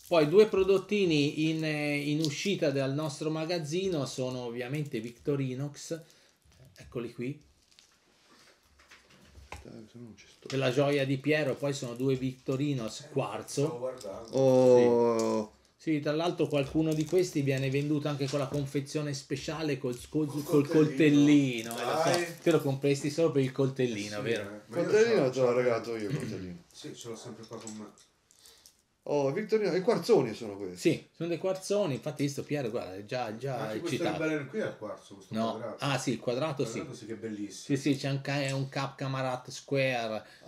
Poi due prodottini in, eh, in, uscita dal nostro magazzino sono ovviamente Victorinox, eccoli qui, eh, se no non ci sto. Per la gioia di Piero, poi sono due Victorino a squarzo. Oh. Sì. sì. tra l'altro qualcuno di questi viene venduto anche con la confezione speciale col, col, col, coltellino. coltellino. te lo compresti solo per il coltellino, eh sì, vero? Eh. Coltellino te l'ho regalato io, coltellino. sì, ce l'ho sempre qua con me. Oh, Victorino, i quarzoni sono questi. Sì, sono dei quarzoni, infatti visto Piero, guarda, già, già Anche questo citato. Anche è il quarzo, questo no. quadrato. Ah sì, il quadrato, il quadrato sì. sì. che è bellissimo. Sì, sì, c'è anche un Cap Camarat Square,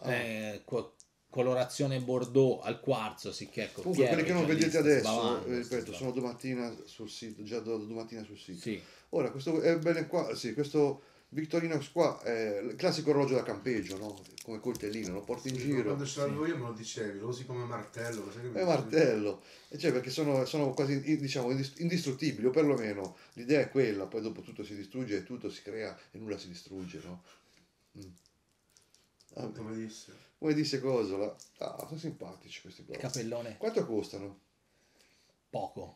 ah. eh, co- colorazione Bordeaux al quarzo, sì che ecco. Comunque, Piero, che non vedete adesso, sbavando, eh, ripeto, sono domattina sul sito, già domattina sul sito. Sì. Ora, questo è bene qua, sì, questo Victorino Squadra, eh, classico orologio da campeggio, no? come coltellino, lo porti in giro. Quando sono sì. io me lo dicevi, lo usi come martello. È martello, e eh, cioè, perché sono, sono quasi diciamo, indistruttibili, o perlomeno l'idea è quella, poi dopo tutto si distrugge e tutto si crea e nulla si distrugge. No? Mm. Ah, come disse. Come disse Cosola. Ah, sono simpatici questi qua. Il capellone. Quanto costano? Poco.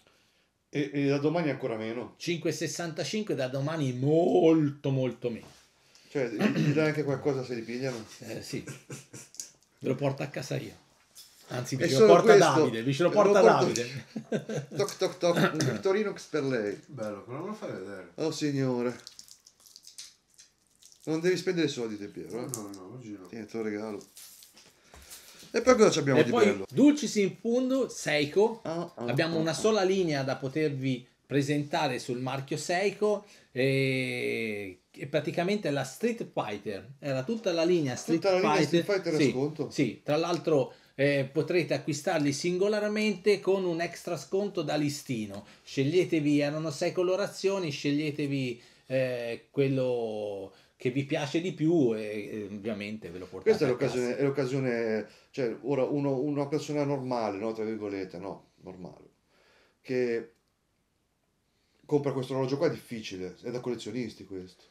E, e da domani ancora meno. 5,65 da domani molto molto meno. Cioè, gli dai anche qualcosa se li pigliano? Eh, sì. Ve lo porto a casa io. Anzi, vi ce lo porta questo, Davide, vi ce lo porta lo Davide. Toc toc toc, un Victorinox per lei. Bello, però non lo fai vedere. Oh signore. Non devi spendere soldi, te Piero. Eh? No, no, oggi no. Tieni il tuo regalo. E poi cosa abbiamo e di poi, bello? Dulcis in fundo, Seiko. Ah, ah, ah abbiamo ah, una ah. sola linea da potervi presentare sul marchio Seiko e, e praticamente la Street Fighter. Era tutta la linea Street tutta Fighter. La linea Street Fighter sì, sconto. Sì, tra l'altro eh, potrete acquistarli singolarmente con un extra sconto da listino. Sceglietevi, erano sei colorazioni, sceglietevi eh, quello che vi piace di più e, e ovviamente ve lo portate questa è l'occasione, è l'occasione cioè ora uno, una persona normale no tra virgolette no normale che compra questo orologio qua è difficile è da collezionisti questo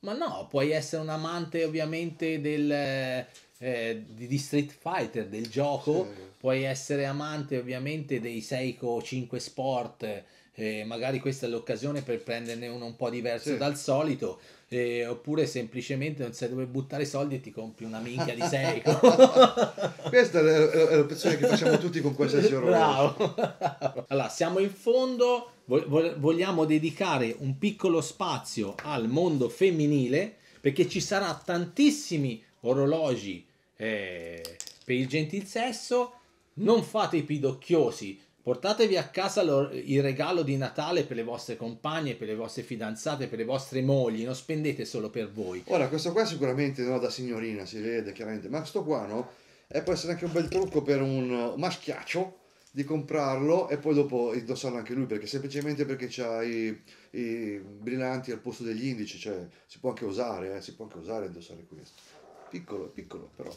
ma no puoi essere un amante ovviamente del eh, di, Street Fighter del gioco, sì. puoi essere amante ovviamente dei Seiko 5 Sport, eh, magari questa è l'occasione per prenderne uno un po' diverso sì. dal solito, eh, oppure semplicemente non sai dove buttare i soldi e ti compri una minchia di Seiko. Questa è l'opzione che facciamo tutti con qualsiasi orologio. Allora, siamo in fondo, vogliamo dedicare un piccolo spazio al mondo femminile perché ci sarà tantissimi orologi eh, per il gentil sesso. Non fate i pidocchiosi, Portatevi a casa lo, il regalo di Natale per le vostre compagne, per le vostre fidanzate, per le vostre mogli, non spendete solo per voi. Ora, questo qua sicuramente no, da signorina si vede chiaramente, ma questo qua no, e eh, può essere anche un bel trucco per un maschiaccio di comprarlo e poi dopo indossarlo anche lui, perché semplicemente perché c'ha i, i brillanti al posto degli indici, cioè si può anche usare, eh, si può anche usare indossare questo. Piccolo, piccolo però.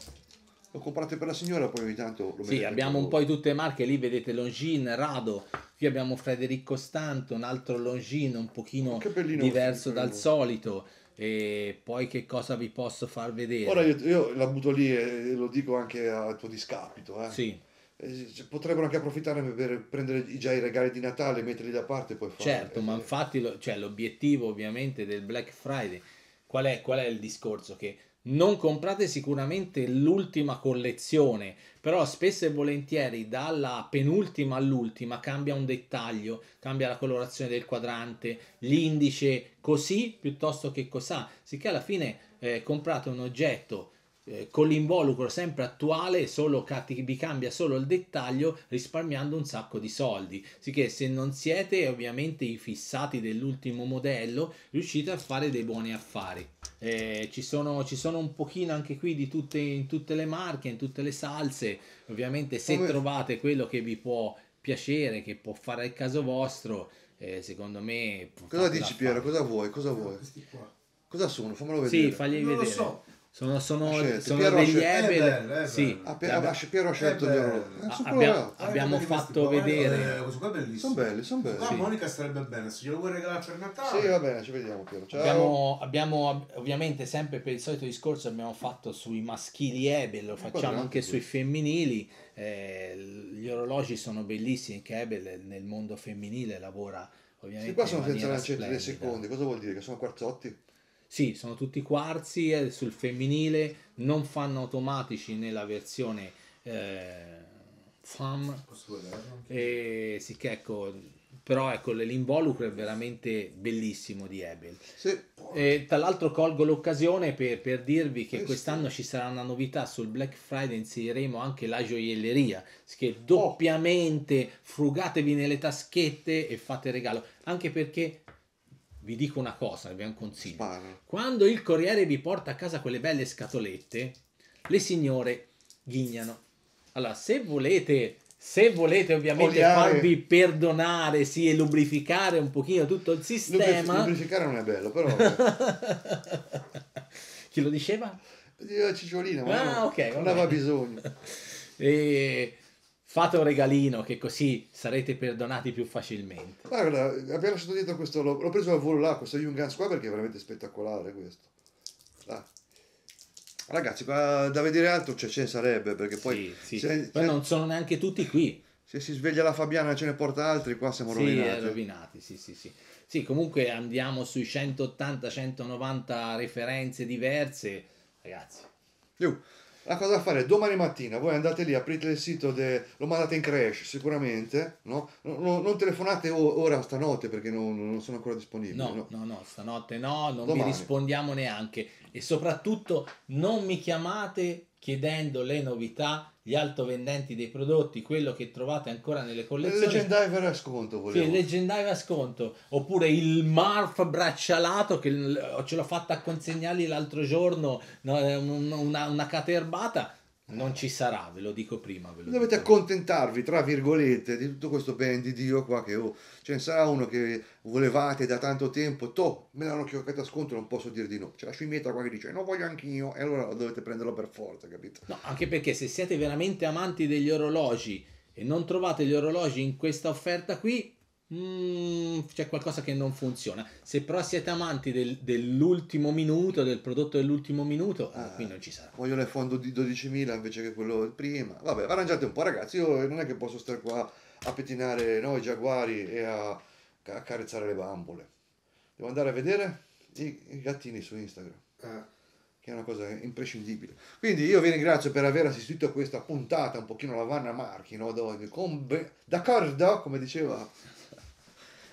Lo comprate per la signora, poi ogni tanto lo Sì, abbiamo un po' di tutte le marche, lì vedete Longin, Rado, qui abbiamo Federico Stante, un altro Longin un pochino diverso dal solito. E poi che cosa vi posso far vedere? Ora io, io la butto lì e lo dico anche a tuo discapito. Eh. Sì. Eh, potrebbero anche approfittare per prendere già i regali di Natale, metterli da parte e poi fare. Certo, eh, ma infatti lo, cioè, l'obiettivo ovviamente del Black Friday, qual è, qual è il discorso? Che non comprate sicuramente l'ultima collezione, però spesso e volentieri dalla penultima all'ultima cambia un dettaglio, cambia la colorazione del quadrante, l'indice così piuttosto che cos'ha, sicché alla fine eh, comprate un oggetto eh, con l'involucro sempre attuale, solo vi cambia solo il dettaglio risparmiando un sacco di soldi. Sicché se non siete ovviamente i fissati dell'ultimo modello, riuscite a fare dei buoni affari. Eh, ci, sono, ci, sono, un pochino anche qui di tutte, in tutte le marche, in tutte le salse. Ovviamente se Come... trovate quello che vi può piacere, che può fare il caso vostro, eh, secondo me... Cosa dici Piero? Cosa vuoi? Cosa vuoi? Cosa sono? Fammelo vedere. Sì, fagli non Lo so sono, sono, ah, certo. sono degli ebel sì. ah, Piero ha scelto gli Orloni abbiamo, ah, abbiamo ah, fatto vedere eh, sono belli sono belli la sì. Monica starebbe bene se glielo vuoi regalare per Natale sì va bene ci vediamo Piero Ciao. Abbiamo, abbiamo, ovviamente sempre per il solito discorso abbiamo fatto sui maschili ebel lo eh, facciamo anche sui femminili eh, gli orologi sono bellissimi che ebel nel mondo femminile lavora ovviamente sì, qua sono senza lancette dei secondi cosa vuol dire che sono quarzotti sì, sono tutti quarzi eh, sul femminile, non fanno automatici nella versione eh, FAM. E, sì, che ecco, però ecco, l'involucro è veramente bellissimo di Ebel. Sì. E, tra l'altro colgo l'occasione per, per dirvi che sì, quest'anno ci sarà una novità sul Black Friday, inseriremo anche la gioielleria, che oh. doppiamente frugatevi nelle taschette e fate regalo, anche perché vi dico una cosa, vi un consiglio. Spara. Quando il corriere vi porta a casa quelle belle scatolette, le signore ghignano. Allora, se volete, se volete ovviamente Oliare. farvi perdonare, sì, e lubrificare un pochino tutto il sistema... Lubrificare non è bello, però... Chi lo diceva? Io Cicciolina, ma ah, non, okay, non aveva bisogno. e fate un regalino che così sarete perdonati più facilmente. Guarda, abbiamo lasciato dietro questo, l'ho, l'ho preso a volo là, questo Jungans qua perché è veramente spettacolare questo. Là. Ragazzi, qua da vedere altro cioè, ce ne sarebbe perché poi... Sì, sì. Se, poi se, non sono neanche tutti qui. Se si sveglia la Fabiana e ce ne porta altri, qua siamo sì, rovinati. Eh, rovinati sì, sì, sì. Sì, comunque andiamo sui 180-190 referenze diverse, ragazzi. Io la cosa da fare è domani mattina, voi andate lì, aprite il sito, de... lo mandate in crash sicuramente, no? non, non telefonate ora stanotte perché non, non sono ancora disponibili. No, no, no, no stanotte no, non domani. vi rispondiamo neanche e soprattutto non mi chiamate chiedendo le novità, gli altovendenti dei prodotti, quello che trovate ancora nelle collezioni. Il leggendario a sconto, volevo. Sì, il leggendario a sconto, oppure il Marf braccialato che ce l'ho fatta consegnargli l'altro giorno, eh, una, una caterbata non ci sarà, ve lo dico prima. Ve lo Dovete dico. accontentarvi, tra virgolette, di tutto questo ben di Dio qua che oh, ce ne sarà uno che volevate da tanto tempo, toh, me l'hanno chioccato a sconto, non posso dire di no. C'è la scimmietta qua che dice no voglio anch'io e allora dovete prenderlo per forza, capito? No, anche perché se siete veramente amanti degli orologi e non trovate gli orologi in questa offerta qui, Mm, c'è qualcosa che non funziona. Se però siete amanti del, dell'ultimo minuto, del prodotto dell'ultimo minuto, ah, qui eh, non ci sarà. Voglio il fondo di 12.000 invece che quello del prima. Vabbè, arrangiate un po', ragazzi. Io non è che posso stare qua a pettinare no, i giaguari e a, a carezzare le bambole. Devo andare a vedere i, i gattini su Instagram. Ah che è una cosa imprescindibile. Quindi io vi ringrazio per aver assistito a questa puntata un pochino la Vanna Marchi, no? D'accordo, come diceva